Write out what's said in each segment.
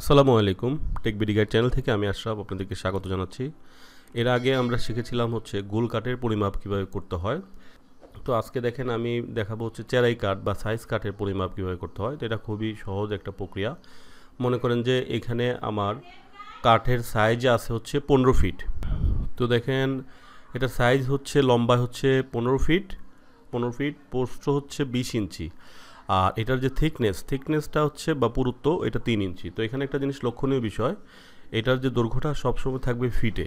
আসসালামু আলাইকুম take বিডিগার channel থেকে আমি আশরাফ আপনাদেরকে স্বাগত জানাচ্ছি এর আগে আমরা শিখেছিলাম হচ্ছে গোল কাটের পরিমাপ কিভাবে করতে হয় তো আজকে দেখেন আমি দেখাবো হচ্ছে চেরাই কাট বা সাইজ কাটের পরিমাপ কিভাবে করতে হয় তো এটা খুবই সহজ একটা প্রক্রিয়া মনে করেন যে এখানে আমার কাঠের সাইজ আছে হচ্ছে পনেরো ফিট তো দেখেন এটা সাইজ হচ্ছে লম্বা হচ্ছে পনেরো ফিট পনেরো ফিট পোস্ট হচ্ছে বিশ ইঞ্চি আর এটার যে থিকনেস থিকনেসটা হচ্ছে বা পুরুত্ব এটা তিন ইঞ্চি তো এখানে একটা জিনিস লক্ষণীয় বিষয় এটার যে দৈর্ঘ্যটা সবসময় থাকবে ফিটে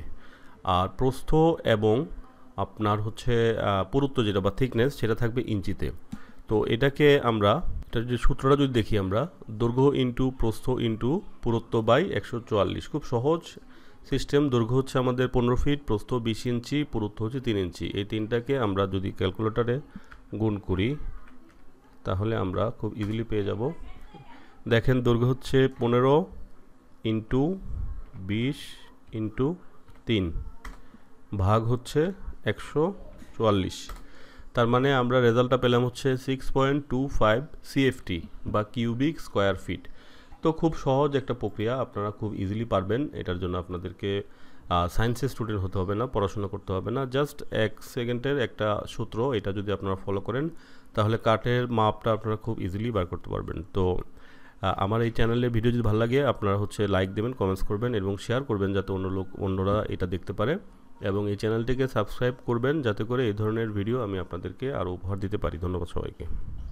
আর প্রস্থ এবং আপনার হচ্ছে পুরুত্ব যেটা বা থিকনেস সেটা থাকবে ইঞ্চিতে তো এটাকে আমরা এটার যে সূত্রটা যদি দেখি আমরা দৈর্ঘ্য ইন্টু প্রস্থ ইন্টু পুরুত্ব বাই একশো চুয়াল্লিশ খুব সহজ সিস্টেম দৈর্ঘ্য হচ্ছে আমাদের পনেরো ফিট প্রস্থ বিশ ইঞ্চি পুরুত্ব হচ্ছে তিন ইঞ্চি এই তিনটাকে আমরা যদি ক্যালকুলেটারে গুণ করি তাহলে আমরা খুব ইজিলি পেয়ে যাব দেখেন দৈর্ঘ্য হচ্ছে পনেরো ইন্টু বিশ ইন্টু তিন ভাগ হচ্ছে একশো চুয়াল্লিশ তার মানে আমরা রেজাল্টটা পেলাম হচ্ছে six point two five CFT বা কিউবিক স্কোয়ার ফিট তো খুব সহজ একটা প্রক্রিয়া আপনারা খুব ইজিলি পারবেন এটার জন্য আপনাদেরকে সায়েন্সের স্টুডেন্ট হতে হবে না পড়াশোনা করতে হবে না জাস্ট এক সেকেন্ডের একটা সূত্র এটা যদি আপনারা ফলো করেন তাহলে কাঠের মাপটা আপনারা খুব ইজিলি বার করতে পারবেন তো আমার এই চ্যানেলে ভিডিও যদি ভালো লাগে আপনারা হচ্ছে লাইক দেবেন কমেন্টস করবেন এবং শেয়ার করবেন যাতে অন্য লোক অন্যরা এটা দেখতে পারে এবং এই চ্যানেলটিকে সাবস্ক্রাইব করবেন যাতে করে এই ধরনের ভিডিও আমি আপনাদেরকে আরও উপহার দিতে পারি ধন্যবাদ সবাইকে